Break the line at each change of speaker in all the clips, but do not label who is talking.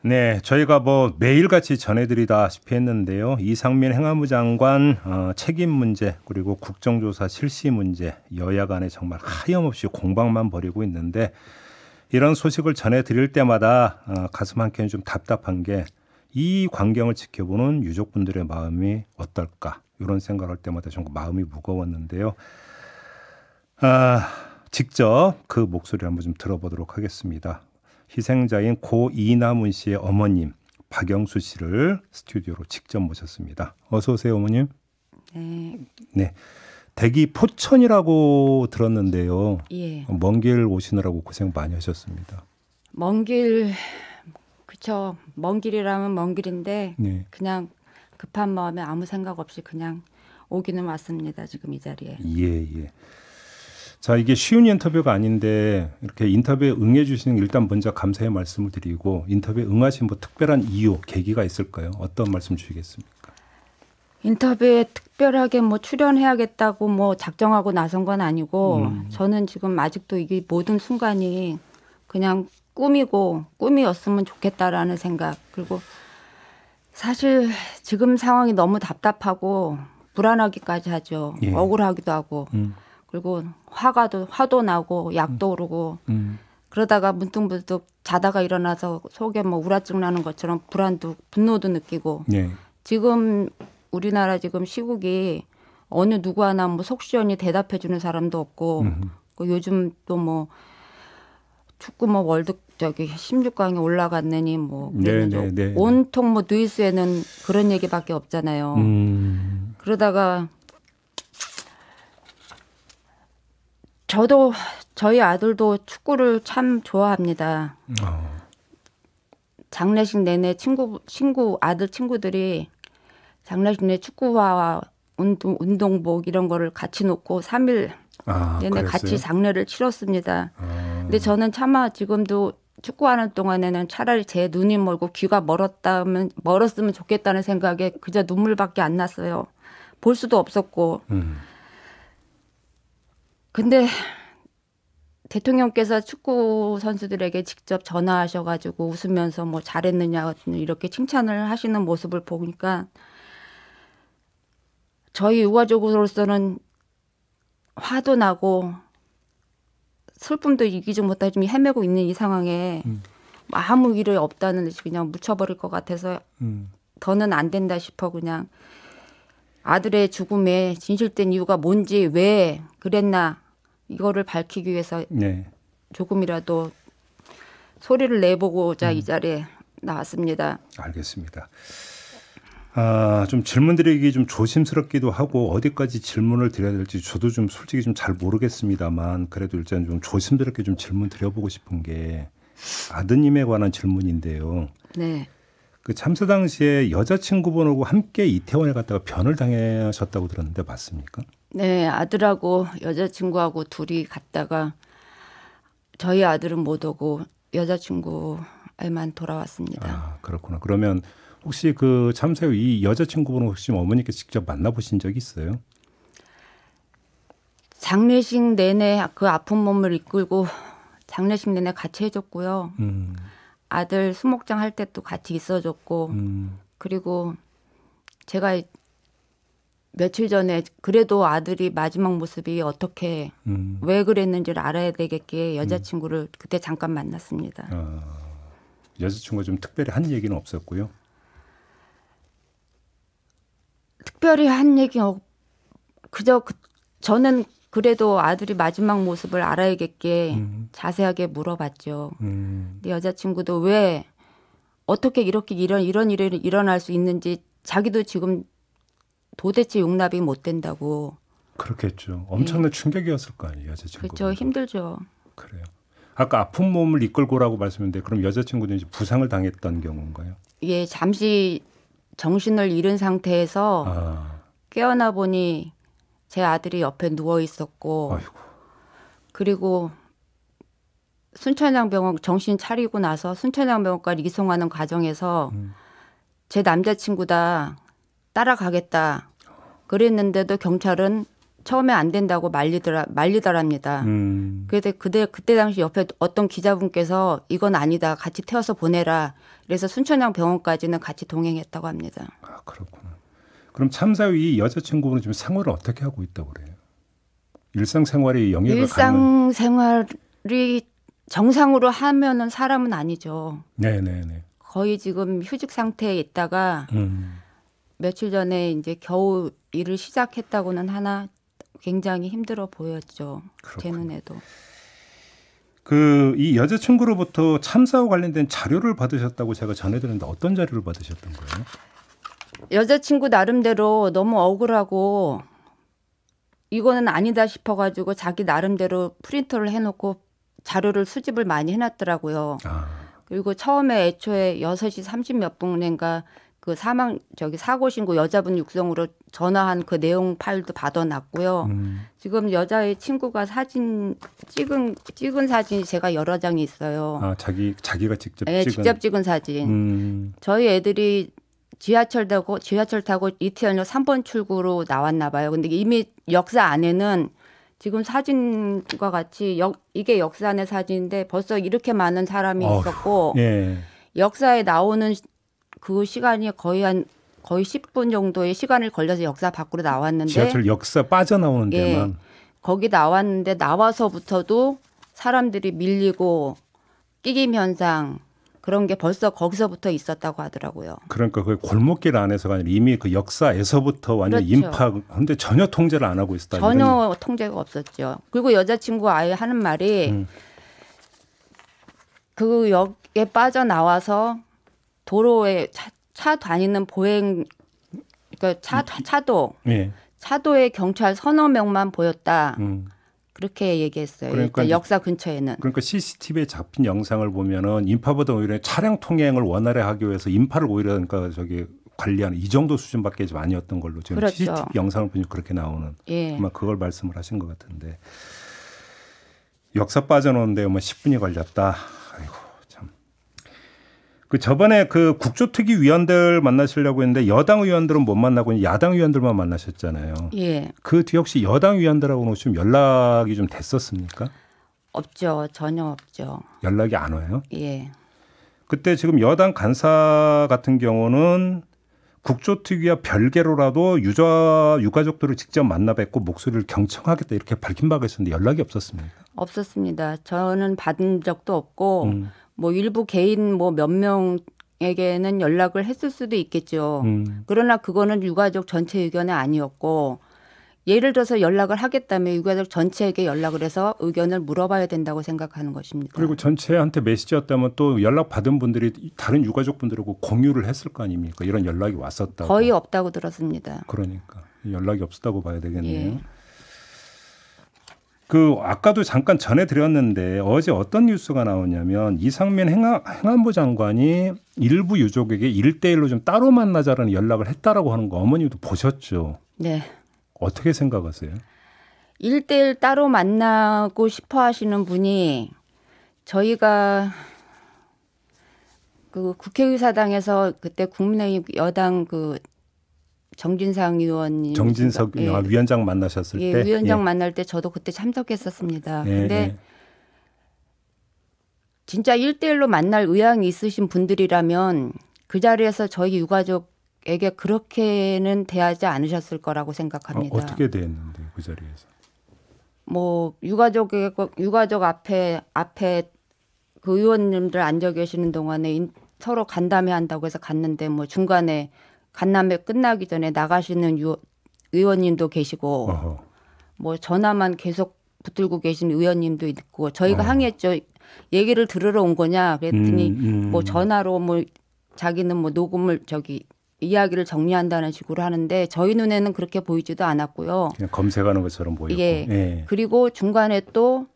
네, 저희가 뭐 매일같이 전해드리다시피 했는데요. 이상민 행안부 장관 어, 책임 문제 그리고 국정조사 실시 문제 여야 간에 정말 하염없이 공방만 벌이고 있는데 이런 소식을 전해드릴 때마다 어, 가슴 한켠이 좀 답답한 게 이 광경을 지켜보는 유족분들의 마음이 어떨까 이런 생각할 을 때마다 정말 마음이 무거웠는데요. 아, 직접 그 목소리 한번 좀 들어보도록 하겠습니다. 희생자인 고 이남훈 씨의 어머님 박영수 씨를 스튜디오로 직접 모셨습니다. 어서 오세요, 어머님. 네. 네. 대기 포천이라고 들었는데요. 예. 먼길 오시느라고 고생 많이 하셨습니다.
먼 길, 그쵸. 먼 길이라면 먼 길인데 네. 그냥 급한 마음에 아무 생각 없이 그냥 오기는 왔습니다. 지금 이 자리에.
예, 예. 자, 이게 쉬운 인터뷰가 아닌데 이렇게 인터뷰에 응해 주시는 일단 먼저 감사의 말씀을 드리고 인터뷰에 응하신 뭐 특별한 이유, 계기가 있을까요? 어떤 말씀 주시겠습니까?
인터뷰에 특별하게 뭐 출연해야겠다고 뭐 작정하고 나선 건 아니고 음. 저는 지금 아직도 이게 모든 순간이 그냥 꿈이고 꿈이었으면 좋겠다라는 생각 그리고 사실 지금 상황이 너무 답답하고 불안하기까지 하죠. 예. 억울하기도 하고. 음. 그리고 화가도 화도 나고 약도 음. 오르고 음. 그러다가 문득문득 자다가 일어나서 속에 뭐 우라증 나는 것처럼 불안도 분노도 느끼고 네. 지금 우리나라 지금 시국이 어느 누구 하나 뭐 속시원히 대답해 주는 사람도 없고 그 요즘 또 뭐 축구 뭐 월드 저기 16강에 올라갔느니 뭐 네, 네, 네, 온통 뭐 뉴스에는 그런 얘기밖에 없잖아요.
음.
그러다가 저도 저희 아들도 축구를 참 좋아합니다. 어. 장례식 내내 친구 친구 아들 친구들이 장례식 내 축구화 운동 운동복 이런 거를 같이 놓고 3일 아, 내내 같이 장례를 치렀습니다. 어. 근데 저는 차마 지금도 축구하는 동안에는 차라리 제 눈이 멀고 귀가 멀었다면 멀었으면 좋겠다는 생각에 그저 눈물밖에 안 났어요. 볼 수도 없었고. 음. 근데 대통령께서 축구 선수들에게 직접 전화하셔가지고 웃으면서 뭐 잘했느냐 이렇게 칭찬을 하시는 모습을 보니까 저희 유가족으로서는 화도 나고 슬픔도 이기지 못하고 좀 헤매고 있는 이 상황에 음. 아무 일이 없다는 듯이 그냥 묻혀버릴 것 같아서 음. 더는 안 된다 싶어 그냥 아들의 죽음에 진실된 이유가 뭔지 왜 그랬나 이거를 밝히기 위해서 네. 조금이라도 소리를 내보고자 음. 이 자리에 나왔습니다. 알겠습니다.
아, 좀 질문 드리기 좀 조심스럽기도 하고 어디까지 질문을 드려야 될지 저도 좀 솔직히 좀 잘 모르겠습니다만 그래도 일단 좀 조심스럽게 좀 질문 드려보고 싶은 게 아드님에 관한 질문인데요. 네. 그 참사 당시에 여자친구분하고 함께 이태원에 갔다가 변을 당하셨다고 들었는데 맞습니까?
네, 아들하고 여자친구하고 둘이 갔다가 저희 아들은 못 오고 여자친구 에만 돌아왔습니다. 아,
그렇구나. 그러면 혹시 그참새이 여자친구분은 혹시 어머니께 직접 만나보신 적이 있어요?
장례식 내내 그 아픈 몸을 이끌고 장례식 내내 같이 해줬고요. 음. 아들 수목장 할때또 같이 있어줬고 음. 그리고 제가 며칠 전에 그래도 아들이 마지막 모습이 어떻게 음. 왜 그랬는지를 알아야 되겠기에 음. 여자친구를 음. 그때 잠깐 만났습니다.
아, 여자친구가 좀 특별히 한 얘기는 없었고요.
특별히 한 얘기 없. 그저 그, 저는 그래도 아들이 마지막 모습을 알아야겠게 음. 자세하게 물어봤죠. 음. 근 여자친구도 왜 어떻게 이렇게 이런 이런 일이 일어날 수 있는지 자기도 지금 도대체 용납이 못 된다고.
그렇겠죠. 엄청난 네. 충격이었을 거 아니에요, 여자친구. 그렇죠.
힘들죠. 그래요.
아까 아픈 몸을 이끌고라고 말씀했는데 그럼 여자친구는 이제 부상을 당했던 경우인가요?
예, 잠시 정신을 잃은 상태에서 아. 깨어나 보니 제 아들이 옆에 누워 있었고 아이고. 그리고 순천향병원 정신 차리고 나서 순천향병원까지 이송하는 과정에서 음. 제 남자친구다 따라가겠다 그랬는데도 경찰은 처음에 안 된다고 말리더라 말리더랍니다. 음. 그래서 그때 그때 당시 옆에 어떤 기자분께서 이건 아니다 같이 태워서 보내라 그래서 순천향 병원까지는 같이 동행했다고 합니다. 아 그렇구나.
그럼 참사위 여자친구는 지금 생활을 어떻게 하고 있다고 그래요? 일상생활이 영향을
일상생활이 정상으로 하면은 사람은 아니죠.
네네네. 네, 네.
거의 지금 휴직 상태에 있다가. 음. 며칠 전에 이제 겨우 일을 시작했다고는 하나 굉장히 힘들어 보였죠. 그렇군요. 제 눈에도.
그 이 여자친구로부터 참사와 관련된 자료를 받으셨다고 제가 전해드렸는데 어떤 자료를 받으셨던 거예요?
여자친구 나름대로 너무 억울하고 이거는 아니다 싶어가지고 자기 나름대로 프린터를 해놓고 자료를 수집을 많이 해놨더라고요. 아. 그리고 처음에 애초에 6시 30몇 분인가 그 사망 저기 사고 신고 여자분 육성으로 전화한 그 내용 파일도 받아놨고요. 음. 지금 여자의 친구가 사진 찍은 찍은 사진이 제가 여러 장이 있어요.
아 자기 자기가 직접 네, 찍은 직접
찍은 사진. 음. 저희 애들이 지하철 타고 지하철 타고 이태 연휴 3번 출구로 나왔나 봐요. 근데 이미 역사 안에는 지금 사진과 같이 역 이게 역사 안의 사진인데 벌써 이렇게 많은 사람이 어휴, 있었고 예. 역사에 나오는 그 시간이 거의 한 거의 10분 정도의 시간을 걸려서 역사 밖으로 나왔는데 지하철
역사 빠져나오는 예, 데만
거기 나왔는데 나와서부터도 사람들이 밀리고 끼김 현상 그런 게 벌써 거기서부터 있었다고 하더라고요.
그러니까 그 골목길 안에서가 아니라 이미 그 역사에서부터 완전 그렇죠. 인파 근데 전혀 통제를 안 하고 있었다. 전혀
이런... 통제가 없었죠. 그리고 여자친구 아예 하는 말이 음. 그 역에 빠져나와서 도로에 차, 차 다니는 보행 그러니까 차 음. 차도 예. 차도에 경찰 서너 명만 보였다. 음. 그렇게 얘기했어요. 그러니까, 그러니까 역사 근처에는.
그러니까 CCTV에 잡힌 영상을 보면은 인파보다 오히려 차량 통행을 원활히 하기 위해서 인파를 오히려 그러니까 저기 관리하는 이 정도 수준밖에 좀 아니었던 걸로 지금 그렇죠. CCTV 영상을 보니 그렇게 나오는 예. 아마 그걸 말씀을 하신 것 같은데 역사 빠져놓는데 뭐 10분이 걸렸다. 그 저번에 그 국조특위 위원들 만나시려고 했는데 여당 의원들은 못 만나고 야당 의원들만 만나셨잖아요. 예. 그뒤 혹시 여당 위원들하고는좀 연락이 좀 됐었습니까?
없죠. 전혀 없죠.
연락이 안 와요? 예. 그때 지금 여당 간사 같은 경우는 국조특위와 별개로라도 유저 유가족들을 직접 만나 뵙고 목소리를 경청하겠다 이렇게 밝힌 바가 있었는데 연락이 없었습니까?
없었습니다. 저는 받은 적도 없고 음. 뭐 일부 개인 뭐 몇 명에게는 연락을 했을 수도 있겠죠. 음. 그러나 그거는 유가족 전체 의견은 아니었고 예를 들어서 연락을 하겠다면 유가족 전체에게 연락을 해서 의견을 물어봐야 된다고 생각하는 것입니다. 그리고
전체한테 메시지였다면 또 연락 받은 분들이 다른 유가족 분들하고 공유를 했을 거 아닙니까? 이런 연락이 왔었다 거의
없다고 들었습니다.
그러니까 연락이 없었다고 봐야 되겠네요. 예. 그 아까도 잠깐 전해드렸는데 어제 어떤 뉴스가 나오냐면 이상민 행안, 행안부 장관이 일부 유족에게 일대일로좀 따로 만나자라는 연락을 했다라고 하는 거 어머님도 보셨죠? 네. 어떻게 생각하세요?
일대일 따로 만나고 싶어 하시는 분이 저희가 그 국회의사당에서 그때 국민의힘 여당 그 정진상 의원님 정진석 예. 아,
위원장 만나셨을 예, 때 위원장 예.
만날 때 저도 그때 참석했었습니다. 예, 근데 예. 진짜 1대1로 만날 의향이 있으신 분들이라면 그 자리에서 저희 유가족에게 그렇게는 대하지 않으셨을 거라고 생각합니다. 어, 떻게
대했는데 그 자리에서?
뭐 유가족 의 유가족 앞에 앞에 그 의원님들 앉아 계시는 동안에 인, 서로 간담회 한다고 해서 갔는데 뭐 중간에 간남회 끝나기 전에 나가시는 유, 의원님도 계시고 어허. 뭐 전화만 계속 붙들고 계신 의원님도 있고 저희가 어. 항의했죠. 얘기를 들으러 온 거냐 그랬더니 음, 음. 뭐 전화로 뭐 자기는 뭐 녹음을 저기 이야기를 정리한다는 식으로 하는데 저희 눈에는 그렇게 보이지도 않았고요.
검색하는 것처럼 보이고. 예. 예.
그리고 중간에 또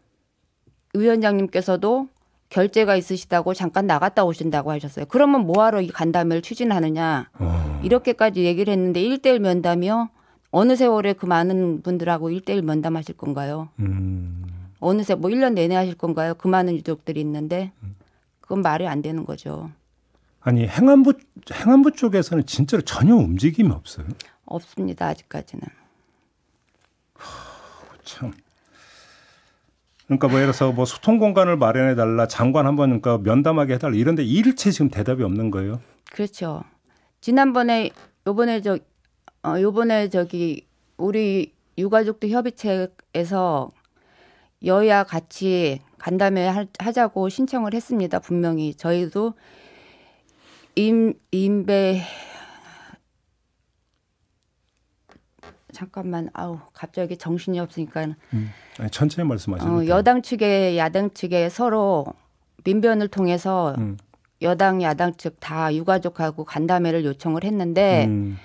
위원장님께서도 결제가 있으시다고 잠깐 나갔다 오신다고 하셨어요. 그러면 뭐하러 이 간담회를 추진하느냐. 어. 이렇게까지 얘기를 했는데 일대일 면담이요? 어느 세월에 그 많은 분들하고 일대일 면담하실 건가요? 음. 어느새 뭐 1년 내내 하실 건가요? 그 많은 유족들이 있는데? 음. 그건 말이 안 되는 거죠.
아니, 행안부, 행안부 쪽에서는 진짜로 전혀 움직임이 없어요?
없습니다,
아직까지는. 참. 그러니까 뭐 예를 들어서 뭐 소통 공간을 마련해 달라 장관 한번 그러니까 면담하게 해달라 이런데 일체 지금 대답이 없는 거예요.
그렇죠. 지난번에 요번에 저 어, 요번에 저기 우리 유가족들 협의체에서 여야 같이 간담회 하자고 신청을 했습니다. 분명히 저희도 임 임배 잠깐만 아우 갑자기 정신이 없으니까
음. 아니, 천천히 말씀하시면 어,
여당 측에 야당 측에 서로 민변을 통해서 음. 여당 야당 측 다 유가족하고 간담회를 요청을 했는데 음.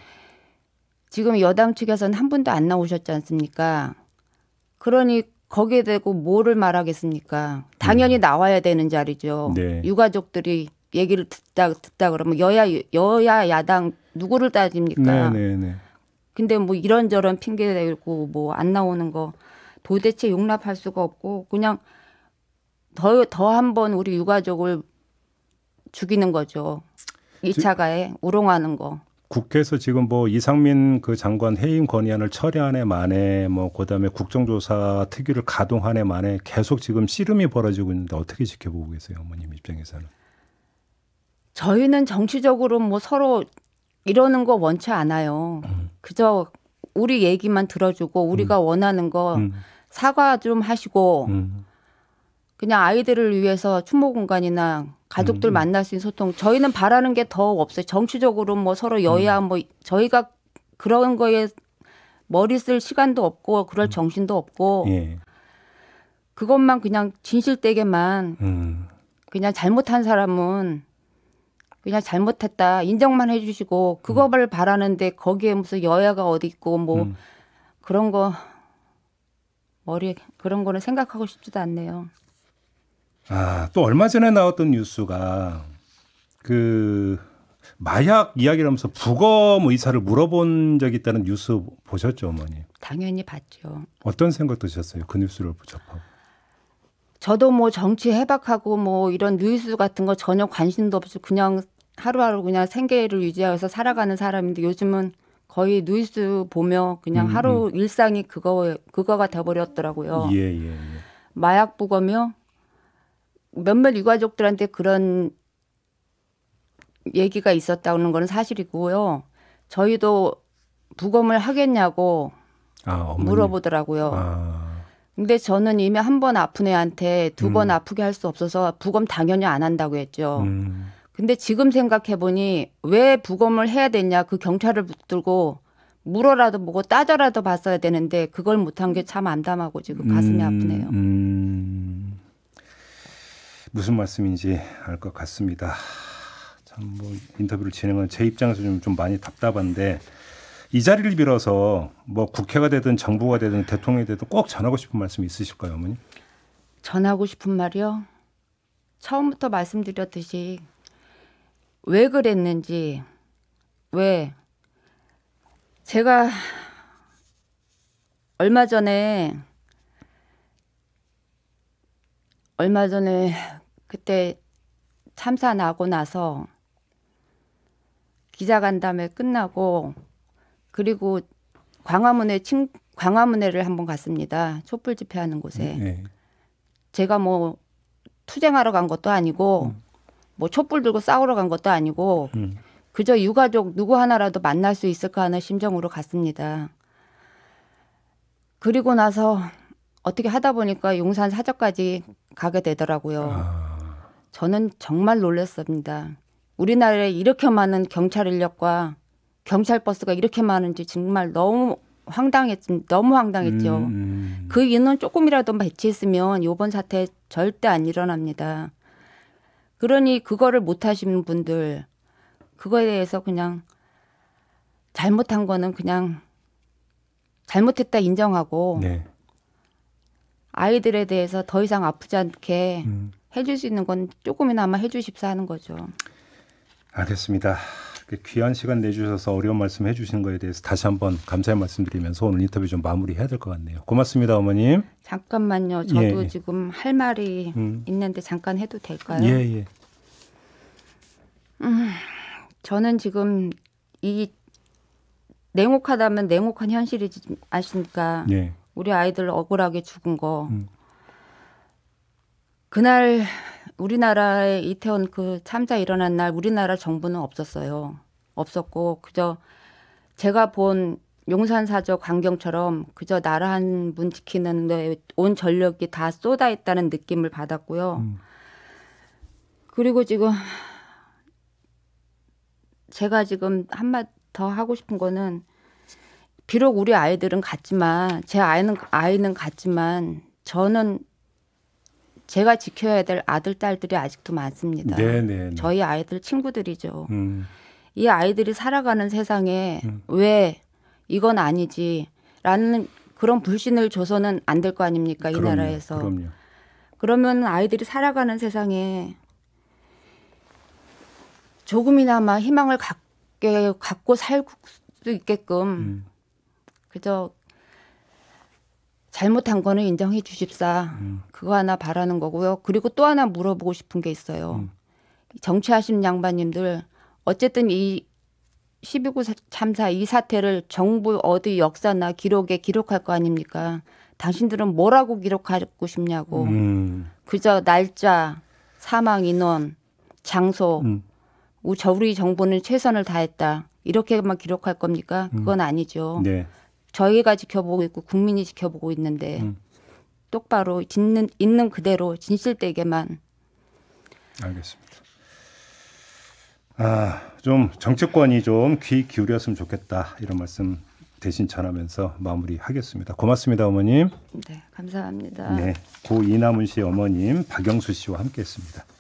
지금 여당 측에서는 한 분도 안 나오셨지 않습니까? 그러니 거기에 대고 뭐를 말하겠습니까? 당연히 음. 나와야 되는 자리죠. 네. 유가족들이 얘기를 듣다 듣다 그러면 여야 여야 야당 누구를 따집니까? 네, 네, 네. 근데 뭐 이런저런 핑계 대고 뭐 안 나오는 거 도대체 용납할 수가 없고 그냥 더 더 한 번 우리 유가족을 죽이는 거죠. 이차가에 우롱하는 거.
국회에서 지금 뭐 이상민 그 장관 해임 건의안을 처리한 해 만에 뭐 그다음에 국정조사 특위를 가동한 해 만에 계속 지금 씨름이 벌어지고 있는데 어떻게 지켜보고 계세요, 어머님 입장에서는?
저희는 정치적으로 뭐 서로 이러는 거 원치 않아요. 음. 그저 우리 얘기만 들어주고 우리가 음. 원하는 거 음. 사과 좀 하시고 음. 그냥 아이들을 위해서 추모 공간이나 가족들 음. 만날 수 있는 소통 저희는 바라는 게 더 없어요. 정치적으로 뭐 서로 여야 뭐 저희가 그런 거에 머리 쓸 시간도 없고 그럴 정신도 없고 예. 그것만 그냥 진실되게만 그냥 잘못한 사람은 그냥 잘못했다 인정만 해주시고 그거를 음. 바라는데 거기에 무슨 여야가 어디 있고 뭐 음. 그런 거 머리에 그런 거는 생각하고 싶지도 않네요.
아또 얼마 전에 나왔던 뉴스가 그 마약 이야기를 하면서 부검 의사를 물어본 적이 있다는 뉴스 보셨죠, 어머니?
당연히 봤죠.
어떤 생각 드셨어요? 그 뉴스를 접하고?
저도 뭐 정치 해박하고 뭐 이런 뉴스 같은 거 전혀 관심도 없이 그냥 하루하루 그냥 생계를 유지하여서 살아가는 사람인데 요즘은 거의 뉴스 보며 그냥 음, 하루 음. 일상이 그거 그거가 돼버렸더라고요. 예, 예, 예. 마약 부검이요. 몇몇 유가족들한테 그런 얘기가 있었다는 건 사실이고요. 저희도 부검을 하겠냐고 아, 물어보더라고요. 아. 근데 저는 이미 한 번 아픈 애한테 두번 음. 아프게 할 수 없어서 부검 당연히 안 한다고 했죠. 음. 근데 지금 생각해보니 왜 부검을 해야 되냐 그 경찰을 붙들고 물어라도 보고 따져라도 봤어야 되는데 그걸 못한 게 참 암담하고 지금 가슴이 음, 아프네요.
음, 무슨 말씀인지 알 것 같습니다. 참뭐 인터뷰를 진행하제 입장에서 좀, 좀 많이 답답한데 이 자리를 빌어서 뭐 국회가 되든 정부가 되든 대통령이 되든 꼭 전하고 싶은 말씀이 있으실까요, 어머니?
전하고 싶은 말이요. 처음부터 말씀드렸듯이 왜 그랬는지, 왜, 제가 얼마 전에, 얼마 전에 그때 참사 나고 나서 기자간담회 끝나고 그리고 광화문에 친 광화문에를 한 번 갔습니다. 촛불 집회하는 곳에 네. 제가 뭐 투쟁하러 간 것도 아니고 음. 뭐 촛불 들고 싸우러 간 것도 아니고 음. 그저 유가족 누구 하나라도 만날 수 있을까 하는 심정으로 갔습니다. 그리고 나서 어떻게 하다 보니까 용산 사적까지 가게 되더라고요. 아... 저는 정말 놀랐습니다. 우리나라에 이렇게 많은 경찰 인력과 경찰 버스가 이렇게 많은지 정말 너무 황당했 너무 황당했죠. 음... 음. 그 인원 조금이라도 배치했으면 이번 사태 절대 안 일어납니다. 그러니 그거를 못하시는 분들 그거에 대해서 그냥 잘못한 거는 그냥 잘못했다 인정하고 네. 아이들에 대해서 더 이상 아프지 않게 음. 해줄 수 있는 건 조금이나마 해주십사 하는 거죠.
알겠습니다. 그 귀한 시간 내주셔서 어려운 말씀 해주신 거에 대해서 다시 한번 감사의 말씀드리면서 오늘 인터뷰 좀 마무리해야 될 것 같네요. 고맙습니다, 어머님.
잠깐만요. 예, 저도 예. 지금 할 말이 음. 있는데 잠깐 해도 될까요? 예, 예. 음, 저는 지금 이 냉혹하다면 냉혹한 현실이 아시니까 예. 우리 아이들 억울하게 죽은 거 음. 그날 우리나라의 이태원 그 참사 일어난 날 우리나라 정부는 없었어요. 없었고 그저 제가 본 용산사저 광경처럼 그저 나라 한 분 지키는 데온 전력이 다 쏟아 있다는 느낌을 받았고요. 음. 그리고 지금 제가 지금 한 마 더 하고 싶은 거는 비록 우리 아이들은 같지만 제 아이는 아이는 같지만 저는 제가 지켜야 될 아들 딸들이 아직도 많습니다. 네네. 네, 네. 저희 아이들 친구들이죠. 음. 이 아이들이 살아가는 세상에 음. 왜 이건 아니지라는 그런 불신을 줘서는 안 될 거 아닙니까 이 그럼요, 나라에서. 그럼요. 그러면 아이들이 살아가는 세상에 조금이나마 희망을 갖게 갖고 살 수 있게끔 음. 그저 잘못한 거는 인정해 주십사. 음. 그거 하나 바라는 거고요. 그리고 또 하나 물어보고 싶은 게 있어요. 음. 정치하시는 양반님들 어쨌든 이 12구 참사 이 사태를 정부 어디 역사나 기록에 기록할 거 아닙니까? 당신들은 뭐라고 기록하고 싶냐고. 음. 그저 날짜, 사망 인원, 장소. 음. 우리 정부는 최선을 다했다. 이렇게만 기록할 겁니까? 음. 그건 아니죠. 네. 저희가 지켜보고 있고 국민이 지켜보고 있는데 음. 똑바로 짓는 있는 그대로 진실되게만
알겠습니다. 아, 좀 정치권이 좀 귀 기울였으면 좋겠다. 이런 말씀 대신 전하면서 마무리하겠습니다. 고맙습니다, 어머님.
네, 감사합니다. 네,
고 이남은 씨 어머님 박영수 씨와 함께했습니다.